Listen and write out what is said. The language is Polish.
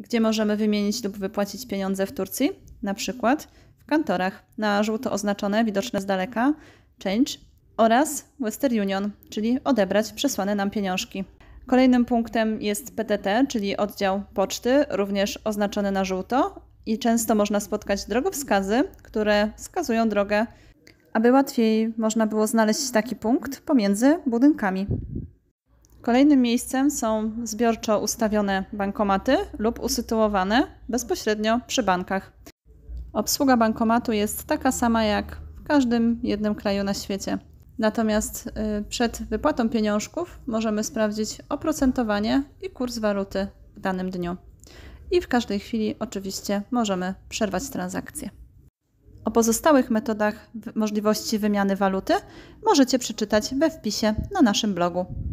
gdzie możemy wymienić lub wypłacić pieniądze w Turcji, na przykład w kantorach na żółto oznaczone, widoczne z daleka, change oraz Western Union, czyli odebrać przesłane nam pieniążki. Kolejnym punktem jest PTT, czyli oddział poczty, również oznaczony na żółto i często można spotkać drogowskazy, które wskazują drogę, aby łatwiej można było znaleźć taki punkt pomiędzy budynkami. Kolejnym miejscem są zbiorczo ustawione bankomaty lub usytuowane bezpośrednio przy bankach. Obsługa bankomatu jest taka sama jak w każdym jednym kraju na świecie. Natomiast y, przed wypłatą pieniążków możemy sprawdzić oprocentowanie i kurs waluty w danym dniu. I w każdej chwili oczywiście możemy przerwać transakcję. O pozostałych metodach możliwości wymiany waluty możecie przeczytać we wpisie na naszym blogu.